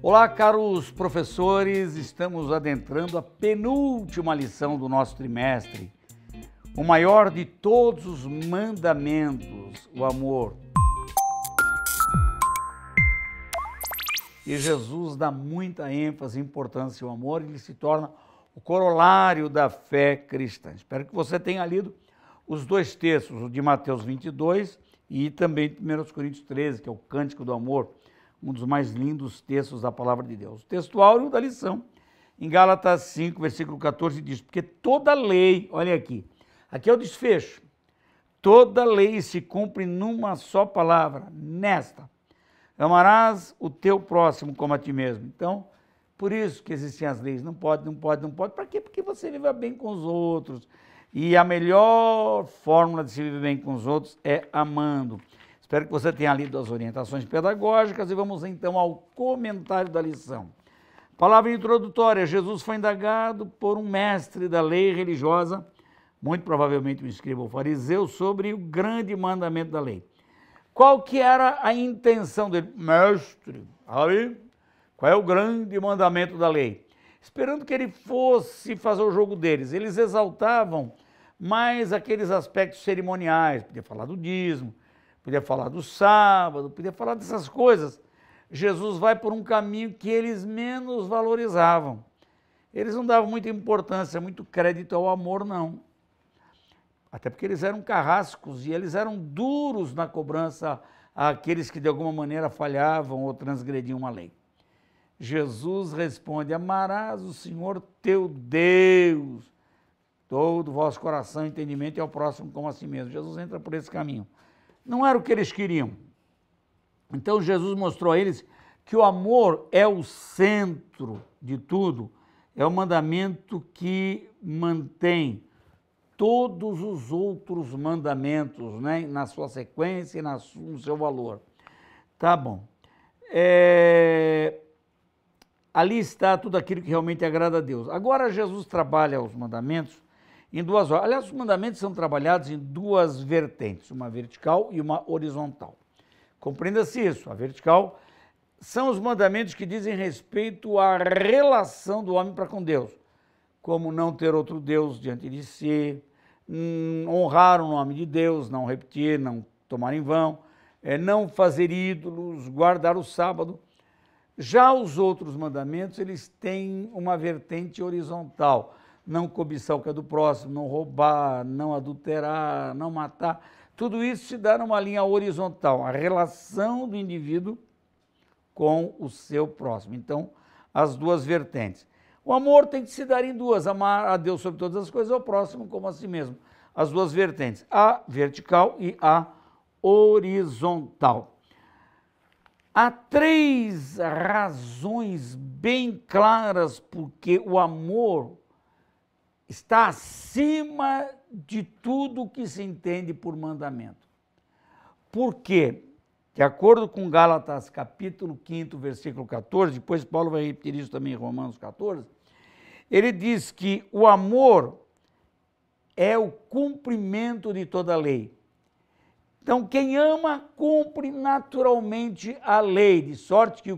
Olá, caros professores, estamos adentrando a penúltima lição do nosso trimestre. O maior de todos os mandamentos, o amor. E Jesus dá muita ênfase e importância ao amor, ele se torna o corolário da fé cristã. Espero que você tenha lido os dois textos, o de Mateus 22 e também 1 Coríntios 13, que é o Cântico do Amor um dos mais lindos textos da palavra de Deus. O texto áureo da lição, em Gálatas 5, versículo 14, diz: Porque toda lei, olha aqui, aqui é o desfecho, toda lei se cumpre numa só palavra, nesta: Amarás o teu próximo como a ti mesmo. Então, por isso que existem as leis. Não pode, não pode, não pode. Para quê? Porque você viva bem com os outros. E a melhor fórmula de se viver bem com os outros é amando. Espero que você tenha lido as orientações pedagógicas e vamos então ao comentário da lição. Palavra introdutória: Jesus foi indagado por um mestre da lei religiosa, muito provavelmente um escriba ou fariseu, sobre o grande mandamento da lei. Qual que era a intenção dele? Mestre, aí, qual é o grande mandamento da lei? Esperando que ele fosse fazer o jogo deles. Eles exaltavam mais aqueles aspectos cerimoniais, podia falar do dízimo, podia falar do sábado, podia falar dessas coisas. Jesus vai por um caminho que eles menos valorizavam. Eles não davam muita importância, muito crédito ao amor, não. Até porque eles eram carrascos e eles eram duros na cobrança àqueles que de alguma maneira falhavam ou transgrediam a lei. Jesus responde: Amarás o Senhor teu Deus, todo o vosso coração, entendimento e é ao próximo como a si mesmo. Jesus entra por esse caminho não era o que eles queriam. Então Jesus mostrou a eles que o amor é o centro de tudo, é o mandamento que mantém todos os outros mandamentos, né, na sua sequência e no seu valor. Tá bom. É... Ali está tudo aquilo que realmente agrada a Deus. Agora Jesus trabalha os mandamentos em duas horas. Aliás, os mandamentos são trabalhados em duas vertentes, uma vertical e uma horizontal. Compreenda-se isso. A vertical são os mandamentos que dizem respeito à relação do homem para com Deus, como não ter outro Deus diante de si, hum, honrar o nome de Deus, não repetir, não tomar em vão, é, não fazer ídolos, guardar o sábado. Já os outros mandamentos, eles têm uma vertente horizontal não cobiçar o que é do próximo, não roubar, não adulterar, não matar. Tudo isso se dá numa linha horizontal, a relação do indivíduo com o seu próximo. Então, as duas vertentes. O amor tem que se dar em duas: amar a Deus sobre todas as coisas, ao próximo como a si mesmo. As duas vertentes, a vertical e a horizontal. Há três razões bem claras porque o amor está acima de tudo que se entende por mandamento. Porque, de acordo com Gálatas capítulo 5, versículo 14, depois Paulo vai repetir isso também em Romanos 14, ele diz que o amor é o cumprimento de toda a lei. Então, quem ama, cumpre naturalmente a lei, de sorte que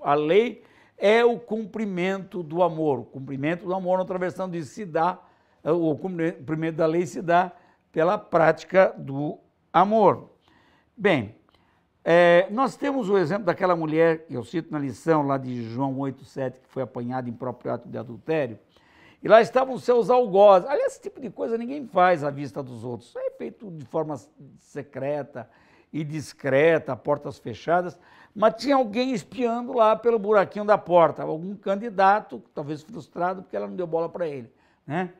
a lei é o cumprimento do amor. O cumprimento do amor, na versão diz se dá, é, o cumprimento da lei se dá pela prática do amor. Bem, é, nós temos o exemplo daquela mulher, que eu cito na lição lá de João 8,7, que foi apanhada em próprio ato de adultério, e lá estavam seus algozes. Aliás, esse tipo de coisa ninguém faz à vista dos outros. Isso é feito de forma secreta e discreta, portas fechadas mas tinha alguém espiando lá pelo buraquinho da porta, algum candidato, talvez frustrado porque ela não deu bola para ele, né?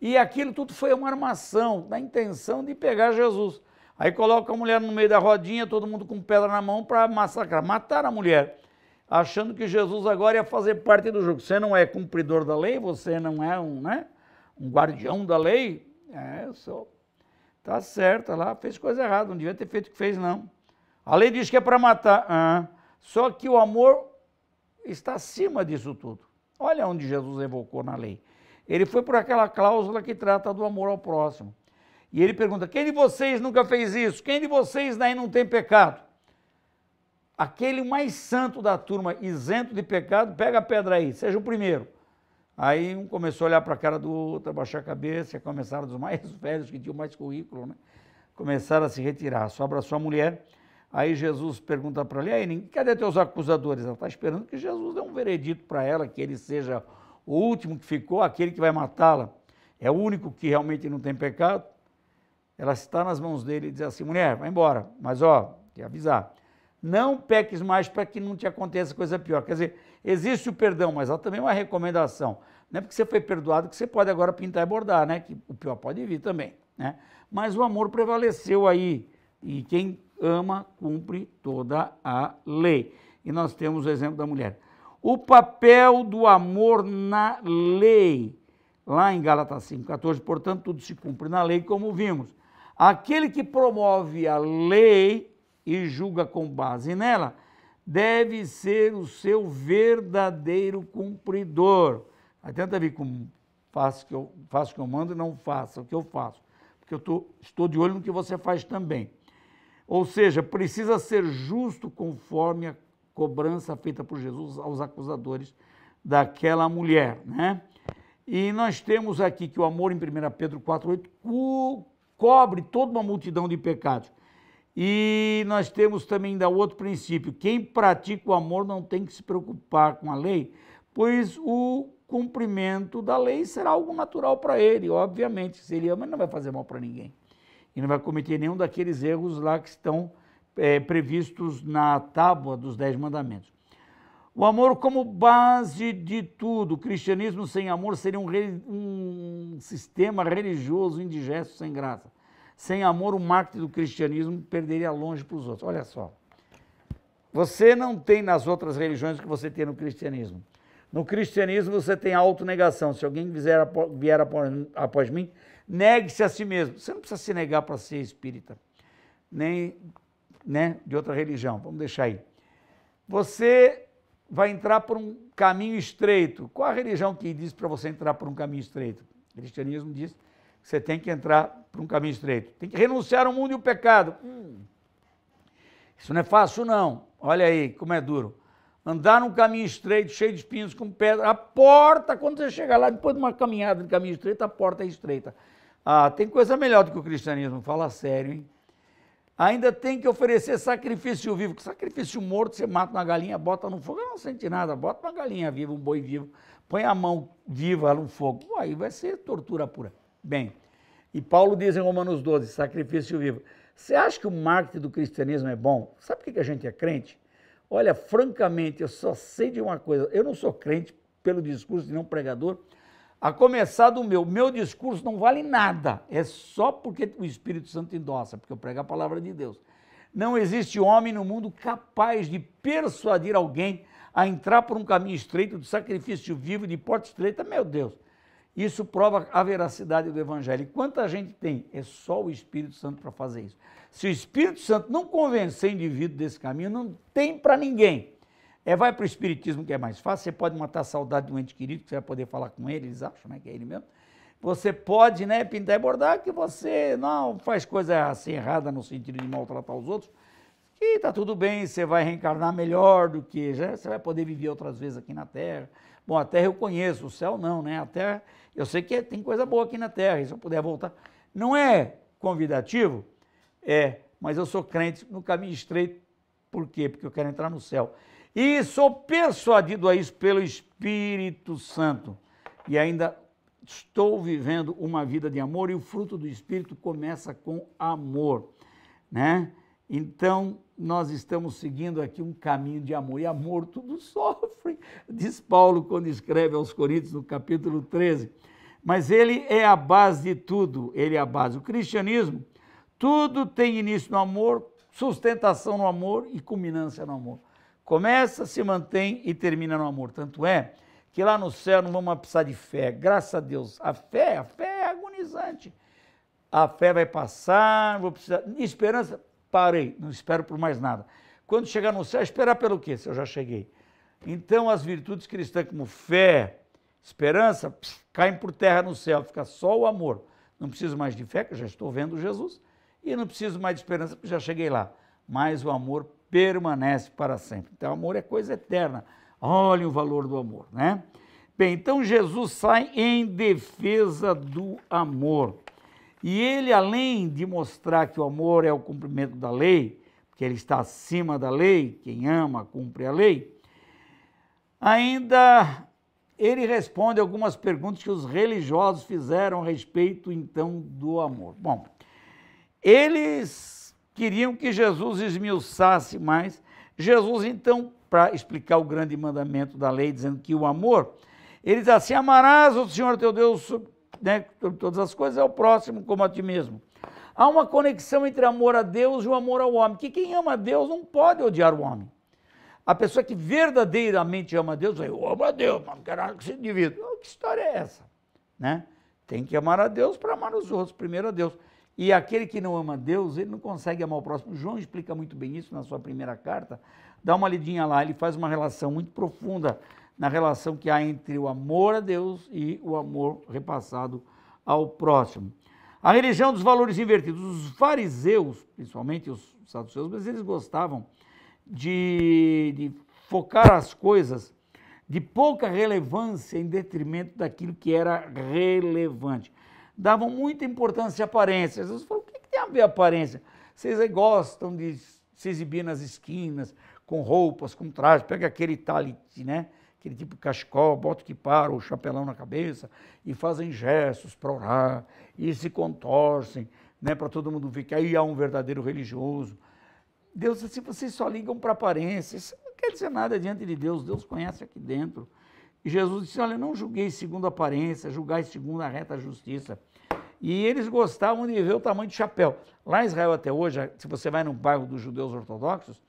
E aquilo tudo foi uma armação da intenção de pegar Jesus. Aí coloca a mulher no meio da rodinha, todo mundo com pedra na mão para massacrar, matar a mulher, achando que Jesus agora ia fazer parte do jogo. Você não é cumpridor da lei, você não é um, né, um guardião da lei. É, eu sou. Tá certo, lá fez coisa errada, não devia ter feito o que fez não. A lei diz que é para matar. Ah, só que o amor está acima disso tudo. Olha onde Jesus evocou na lei. Ele foi por aquela cláusula que trata do amor ao próximo. E ele pergunta: quem de vocês nunca fez isso? Quem de vocês daí não tem pecado? Aquele mais santo da turma, isento de pecado, pega a pedra aí, seja o primeiro. Aí um começou a olhar para a cara do outro, abaixar a cabeça, começaram os mais velhos que tinham mais currículo, né? Começaram a se retirar. Sobra só a mulher Aí Jesus pergunta para ela, cadê teus acusadores? Ela está esperando que Jesus dê um veredito para ela, que ele seja o último que ficou, aquele que vai matá-la. É o único que realmente não tem pecado. Ela está nas mãos dele e diz assim, mulher, vai embora, mas ó, te avisar, não peques mais para que não te aconteça coisa pior. Quer dizer, existe o perdão, mas há também uma recomendação. Não é porque você foi perdoado que você pode agora pintar e bordar, né? Que o pior pode vir também, né? Mas o amor prevaleceu aí, e quem ama, cumpre toda a lei. E nós temos o exemplo da mulher. O papel do amor na lei, lá em Gálatas 5,14, portanto, tudo se cumpre na lei, como vimos. Aquele que promove a lei e julga com base nela, deve ser o seu verdadeiro cumpridor. Adianta ver com faço que eu faço que eu mando e não faça o que eu faço, porque eu tô, estou de olho no que você faz também. Ou seja, precisa ser justo conforme a cobrança feita por Jesus aos acusadores daquela mulher, né? E nós temos aqui que o amor em 1 Pedro 4,8 cobre toda uma multidão de pecados. E nós temos também da outro princípio: quem pratica o amor não tem que se preocupar com a lei, pois o cumprimento da lei será algo natural para ele. Obviamente, se ele ama, ele não vai fazer mal para ninguém e não vai cometer nenhum daqueles erros lá que estão é, previstos na tábua dos Dez Mandamentos. O amor como base de tudo. O cristianismo sem amor seria um, um sistema religioso indigesto, sem graça. Sem amor, o marketing do cristianismo perderia longe para os outros. Olha só. Você não tem nas outras religiões o que você tem no cristianismo. No cristianismo você tem a autonegação. Se alguém vier após mim, negue-se a si mesmo. Você não precisa se negar para ser espírita, nem né, de outra religião, vamos deixar aí. Você vai entrar por um caminho estreito. Qual a religião que diz para você entrar por um caminho estreito? O cristianismo diz que você tem que entrar por um caminho estreito. Tem que renunciar ao mundo e ao pecado. Hum, isso não é fácil, não. Olha aí como é duro. Andar num caminho estreito, cheio de espinhos, com pedra. A porta, quando você chegar lá, depois de uma caminhada de caminho estreito, a porta é estreita. Ah, tem coisa melhor do que o cristianismo, fala sério, hein? Ainda tem que oferecer sacrifício vivo, que sacrifício morto você mata uma galinha, bota no fogo, não sente nada, bota uma galinha viva, um boi vivo, põe a mão viva no fogo, Pô, aí vai ser tortura pura. Bem, e Paulo diz em Romanos 12, sacrifício vivo. Você acha que o marketing do cristianismo é bom? Sabe por que a gente é crente? Olha, francamente, eu só sei de uma coisa, eu não sou crente pelo discurso de não pregador, a começar do meu, meu discurso não vale nada, é só porque o Espírito Santo endossa, porque eu prego a palavra de Deus. Não existe homem no mundo capaz de persuadir alguém a entrar por um caminho estreito de sacrifício vivo, de porta estreita, meu Deus. Isso prova a veracidade do Evangelho. E quanta gente tem? É só o Espírito Santo para fazer isso. Se o Espírito Santo não convencer o indivíduo desse caminho, não tem para ninguém. É, vai para o espiritismo que é mais fácil, você pode matar a saudade do ente querido, que você vai poder falar com ele, eles acham né, que é ele mesmo. Você pode né, pintar e bordar que você não faz coisa assim errada no sentido de maltratar os outros. E tá tudo bem, você vai reencarnar melhor do que já, você vai poder viver outras vezes aqui na Terra. Bom, a Terra eu conheço, o céu não, né? A Terra, eu sei que é, tem coisa boa aqui na Terra, e se eu puder voltar. Não é convidativo? É, mas eu sou crente no caminho estreito. Por quê? Porque eu quero entrar no céu. E sou persuadido a isso pelo Espírito Santo. E ainda estou vivendo uma vida de amor e o fruto do Espírito começa com amor, né? Então, nós estamos seguindo aqui um caminho de amor. E amor tudo sofre, diz Paulo quando escreve aos Coríntios no capítulo 13. Mas ele é a base de tudo, ele é a base. O cristianismo, tudo tem início no amor, sustentação no amor e culminância no amor. Começa, se mantém e termina no amor. Tanto é que lá no céu não vamos precisar de fé. Graças a Deus. A fé, a fé é agonizante. A fé vai passar, não vou precisar. Esperança, parei, não espero por mais nada. Quando chegar no céu, esperar pelo quê? Se eu já cheguei. Então as virtudes cristãs como fé, esperança, pss, caem por terra no céu, fica só o amor. Não preciso mais de fé, que eu já estou vendo Jesus, e não preciso mais de esperança, porque já cheguei lá. Mas o amor permanece para sempre. Então, amor é coisa eterna. Olhem o valor do amor, né? Bem, então Jesus sai em defesa do amor. E ele, além de mostrar que o amor é o cumprimento da lei, porque ele está acima da lei, quem ama cumpre a lei, ainda ele responde algumas perguntas que os religiosos fizeram a respeito, então, do amor. Bom, eles queriam que Jesus esmiuçasse mais. Jesus, então, para explicar o grande mandamento da lei, dizendo que o amor, ele diz assim: amarás o Senhor teu Deus né, sobre todas as coisas, é o próximo como a ti mesmo. Há uma conexão entre amor a Deus e o amor ao homem, que quem ama a Deus não pode odiar o homem. A pessoa que verdadeiramente ama a Deus, eu amo a Deus, mas não quero nada que se divida. Que história é essa? Né? Tem que amar a Deus para amar os outros, primeiro a Deus. E aquele que não ama Deus, ele não consegue amar o próximo. João explica muito bem isso na sua primeira carta. Dá uma lidinha lá, ele faz uma relação muito profunda na relação que há entre o amor a Deus e o amor repassado ao próximo. A religião dos valores invertidos. Os fariseus, principalmente os saduceus, mas eles gostavam de, de focar as coisas de pouca relevância em detrimento daquilo que era relevante davam muita importância à aparência. Jesus falou: o que, que tem a ver a aparência? Vocês gostam de se exibir nas esquinas, com roupas, com trajes, pega aquele talite, né? Aquele tipo de cachecol, bota que para, o chapelão na cabeça, e fazem gestos para orar, e se contorcem, né? Para todo mundo ver que aí há um verdadeiro religioso. Deus, disse, assim, vocês só ligam para aparências, não quer dizer nada diante de Deus, Deus conhece aqui dentro. E Jesus disse: Olha, não julguei segundo a aparência, julgai segundo a reta justiça. E eles gostavam de ver o tamanho de chapéu. Lá em Israel até hoje, se você vai no bairro dos judeus ortodoxos,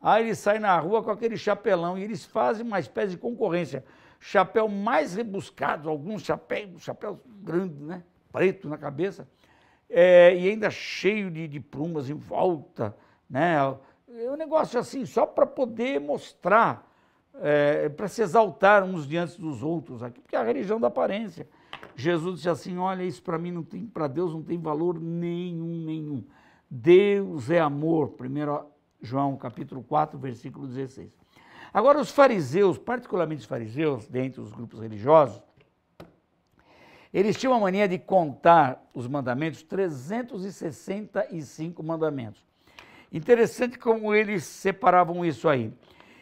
aí eles saem na rua com aquele chapelão e eles fazem uma espécie de concorrência. Chapéu mais rebuscado, alguns chapéus, chapéus grandes, né? Preto na cabeça, é, e ainda cheio de, de plumas em volta, né? É um negócio assim, só para poder mostrar é, para se exaltar uns diante dos outros aqui, porque é a religião da aparência. Jesus disse assim: olha, isso para mim não tem, para Deus não tem valor nenhum, nenhum. Deus é amor. 1 João capítulo 4, versículo 16. Agora, os fariseus, particularmente os fariseus, dentre os grupos religiosos, eles tinham a mania de contar os mandamentos, 365 mandamentos. Interessante como eles separavam isso aí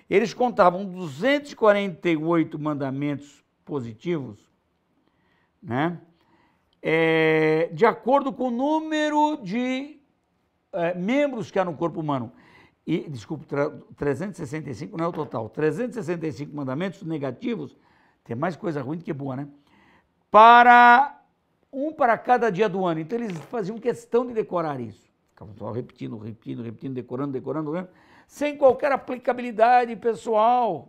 eles contavam 248 mandamentos positivos, né? É, de acordo com o número de é, membros que há no corpo humano. E, desculpa, 365 não é o total. 365 mandamentos negativos, tem mais coisa ruim do que boa, né? Para um para cada dia do ano. Então eles faziam questão de decorar isso. Ficavam só repetindo, repetindo, repetindo, decorando, decorando, vendo. Né? sem qualquer aplicabilidade pessoal.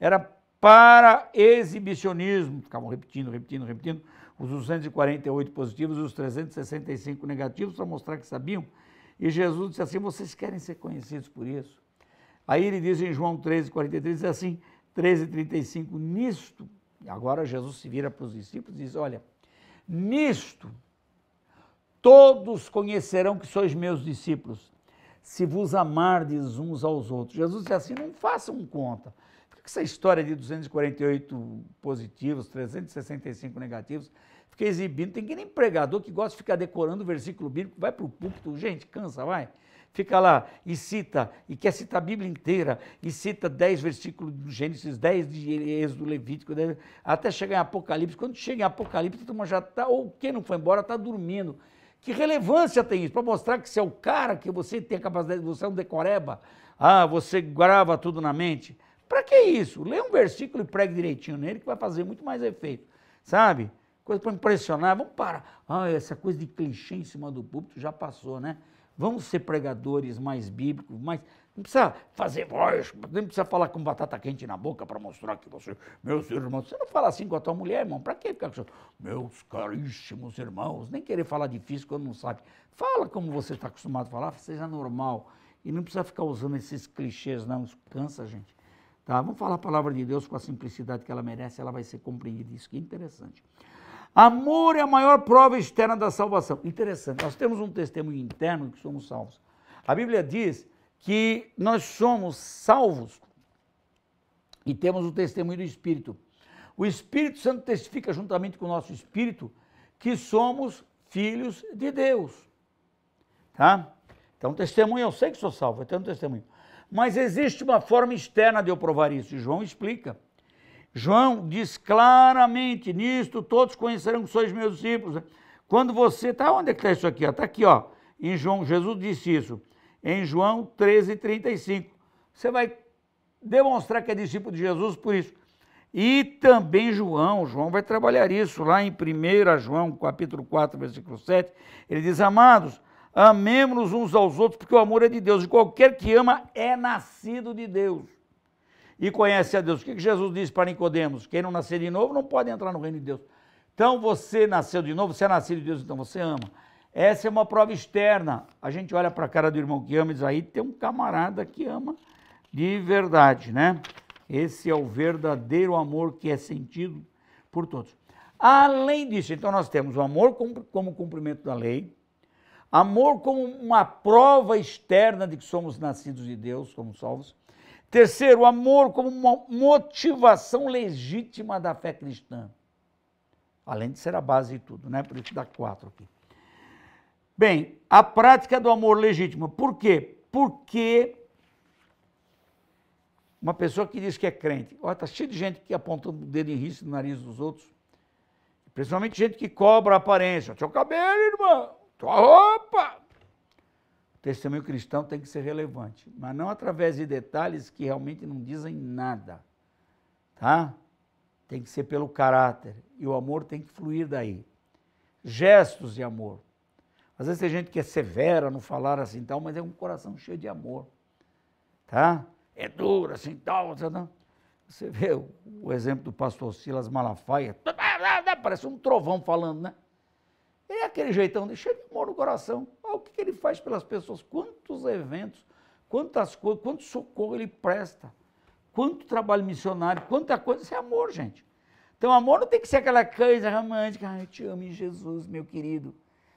Era para exibicionismo. Ficavam repetindo, repetindo, repetindo. Os 248 positivos e os 365 negativos para mostrar que sabiam. E Jesus disse assim: vocês querem ser conhecidos por isso? Aí ele diz em João 13, 43, diz assim, 13, 35, nisto, agora Jesus se vira para os discípulos e diz: Olha, nisto todos conhecerão que sois meus discípulos, se vos amardes uns aos outros. Jesus disse assim: não façam conta. Fica essa história de 248 positivos, 365 negativos, fica exibindo? Tem que nem pregador que gosta de ficar decorando o versículo bíblico, vai para o púlpito, gente, cansa, vai fica lá e cita, e quer citar a Bíblia inteira, e cita 10 versículos do Gênesis, 10 de Êxodo, Levítico, até chegar em Apocalipse. Quando chega em Apocalipse, a já está, ou quem não foi embora, está dormindo. Que relevância tem isso? Para mostrar que você é o cara, que você tem a capacidade, você é um decoreba, ah, você grava tudo na mente. Para que isso? Lê um versículo e pregue direitinho nele que vai fazer muito mais efeito, sabe? Coisa para impressionar, vamos parar. Ah, essa coisa de clichê em cima do púlpito já passou, né? Vamos ser pregadores mais bíblicos, mais não precisa fazer voz, nem precisa falar com batata quente na boca para mostrar que você, meus irmãos. Você não fala assim com a tua mulher, irmão? Para que ficar com meus caríssimos irmãos? Nem querer falar difícil quando não sabe. Fala como você está acostumado a falar, seja normal. E não precisa ficar usando esses clichês, não. Isso cansa, gente. Tá? Vamos falar a palavra de Deus com a simplicidade que ela merece, ela vai ser compreendida. Isso que é interessante. Amor é a maior prova externa da salvação. Interessante. Nós temos um testemunho interno que somos salvos. A Bíblia diz que nós somos salvos e temos o testemunho do Espírito. O Espírito Santo testifica juntamente com o nosso espírito que somos filhos de Deus. Tá? Então, testemunho, eu sei que sou salvo, eu tenho um testemunho. Mas existe uma forma externa de eu provar isso, e João explica. João diz claramente: nisto todos conhecerão que sois meus discípulos. Quando você. tá onde é que está isso aqui? Está aqui, ó. Em João, Jesus disse isso em João 13, 35. Você vai demonstrar que é discípulo de Jesus por isso. E também João, João vai trabalhar isso lá em 1 João, capítulo 4, versículo 7. Ele diz: Amados, amemos-nos uns aos outros, porque o amor é de Deus, e qualquer que ama é nascido de Deus e conhece a Deus. O que Jesus disse para Nicodemos? Quem não nascer de novo não pode entrar no reino de Deus. Então você nasceu de novo, você é nascido de Deus, então você ama. Essa é uma prova externa. A gente olha para a cara do irmão que ama e diz, aí tem um camarada que ama de verdade, né? Esse é o verdadeiro amor que é sentido por todos. Além disso, então nós temos o amor como, cumprimento da lei, amor como uma prova externa de que somos nascidos de Deus, como salvos. Terceiro, amor como uma motivação legítima da fé cristã. Além de ser a base de tudo, né? Por isso dá quatro aqui. Bem, a prática do amor legítimo. Por quê? Porque uma pessoa que diz que é crente, olha, está cheio de gente que apontando o dedo em risco no nariz dos outros, principalmente gente que cobra a aparência. Seu cabelo, irmão, tua roupa. O testemunho cristão tem que ser relevante, mas não através de detalhes que realmente não dizem nada, tá? Tem que ser pelo caráter e o amor tem que fluir daí. Gestos de amor. Às vezes tem gente que é severa no falar assim tal, mas é um coração cheio de amor, tá? É duro assim tal, tal. Você vê o, o exemplo do pastor Silas Malafaia, parece um trovão falando, né? Ele é aquele jeitão de cheio de amor no coração. Olha o que, que ele faz pelas pessoas, quantos eventos, quantas coisas, quanto socorro ele presta, quanto trabalho missionário, quanta coisa, isso é amor, gente. Então, amor não tem que ser aquela coisa romântica, ah, eu te amo em Jesus, meu querido.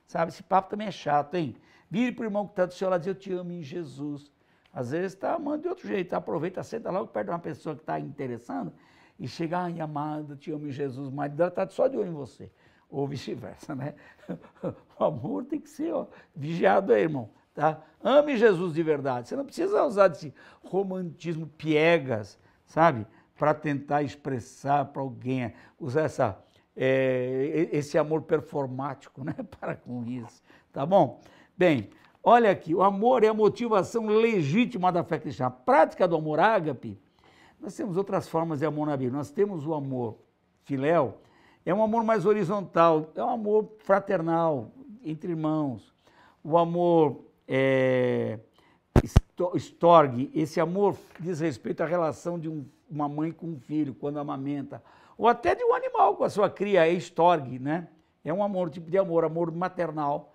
Sabe, esse papo também é chato, hein? Vire para o irmão que está do seu lado e diz, eu te amo em Jesus. Às vezes está amando de outro jeito, aproveita, senta logo perto de uma pessoa que está interessando e chega, ai amada, te amo em Jesus, mas ela está só de olho em você. Ou vice-versa, né? o amor tem que ser ó, vigiado aí, irmão. Tá? Ame Jesus de verdade. Você não precisa usar esse romantismo piegas, sabe? Para tentar expressar para alguém, usar essa é, esse amor performático, né? Para com isso, tá bom? Bem, olha aqui, o amor é a motivação legítima da fé cristã. A prática do amor ágape, nós temos outras formas de amor na Bíblia. Nós temos o amor filéu, é um amor mais horizontal, é um amor fraternal entre irmãos. O amor é, storge, esse amor diz respeito à relação de um, uma mãe com um filho, quando amamenta ou até de um animal com a sua cria, é Storg, né? É um amor, um tipo de amor, amor maternal.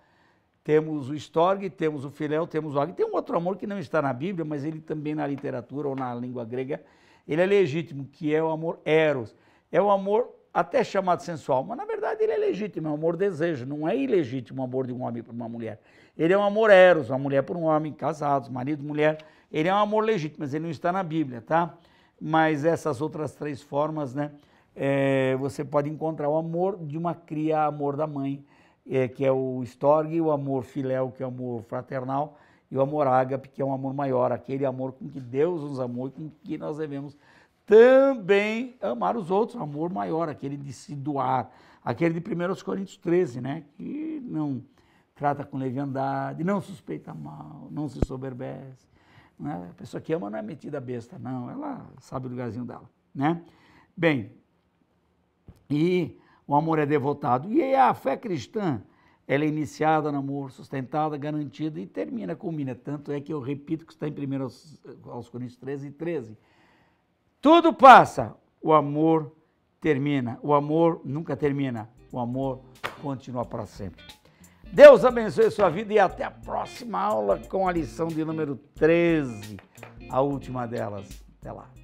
Temos o Storg, temos o filéu, temos o águia. Tem um outro amor que não está na Bíblia, mas ele também na literatura ou na língua grega, ele é legítimo, que é o amor eros. É o amor até chamado sensual, mas na verdade ele é legítimo, é um amor desejo, não é ilegítimo o amor de um homem por uma mulher. Ele é um amor eros, uma mulher por um homem, casados, marido, mulher. Ele é um amor legítimo, mas ele não está na Bíblia, tá? Mas essas outras três formas, né? é, você pode encontrar o amor de uma cria, amor da mãe, é, que é o Storg, o amor filéu, que é o amor fraternal, e o amor ágape, que é um amor maior, aquele amor com que Deus nos amou e com que nós devemos também amar os outros, amor maior, aquele de se doar, aquele de 1 Coríntios 13, né? que não trata com leviandade, não suspeita mal, não se soberbece. Né? A pessoa que ama não é metida besta, não, ela sabe o lugarzinho dela. Né? Bem, e o amor é devotado. E a fé cristã, ela é iniciada no amor, sustentada, garantida e termina, culmina. Tanto é que eu repito que está em 1 aos Coríntios 13 e 13. Tudo passa, o amor termina. O amor nunca termina, o amor continua para sempre. Deus abençoe sua vida e até a próxima aula com a lição de número 13, a última delas. Até lá.